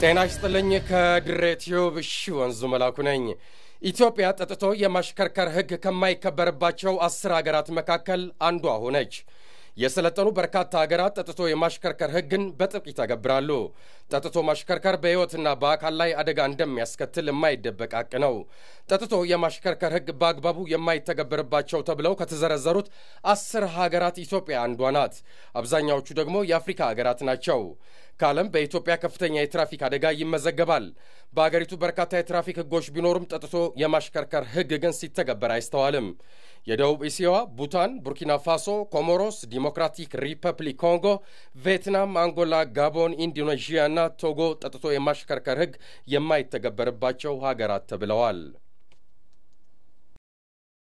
ጤና ይስጥልኝ። ከድሬ ቲዩብ ወንዙ መላኩ ነኝ። ኢትዮጵያ ጠጥቶ የማሽከርከር ሕግ ከማይከበርባቸው አስር አገራት መካከል አንዷ ሆነች። የሰለጠኑ በርካታ ሀገራት ጠጥቶ የማሽከርከር ህግን በጥብቅ ይተገብራሉ። ጠጥቶ ማሽከርከር በሕይወትና በአካል ላይ አደጋ እንደሚያስከትል የማይደበቅ ሀቅ ነው። ጠጥቶ የማሽከርከር ህግ በአግባቡ የማይተገብርባቸው ተብለው ከተዘረዘሩት አስር ሀገራት ኢትዮጵያ አንዷ ናት። አብዛኛዎቹ ደግሞ የአፍሪካ ሀገራት ናቸው። ከዓለም በኢትዮጵያ ከፍተኛ የትራፊክ አደጋ ይመዘገባል። በአገሪቱ በርካታ የትራፊክ ህጎች ቢኖሩም ጠጥቶ የማሽከርከር ህግ ግን ሲተገበር አይስተዋልም። የደቡብ እስያዋ ቡታን፣ ቡርኪና ፋሶ፣ ኮሞሮስ፣ ዲሞክራቲክ ሪፐብሊክ ኮንጎ፣ ቪየትናም፣ አንጎላ፣ ጋቦን፣ ኢንዶኔዥያ እና ቶጎ ጠጥቶ የማሽከርከር ህግ የማይተገበርባቸው ሀገራት ተብለዋል።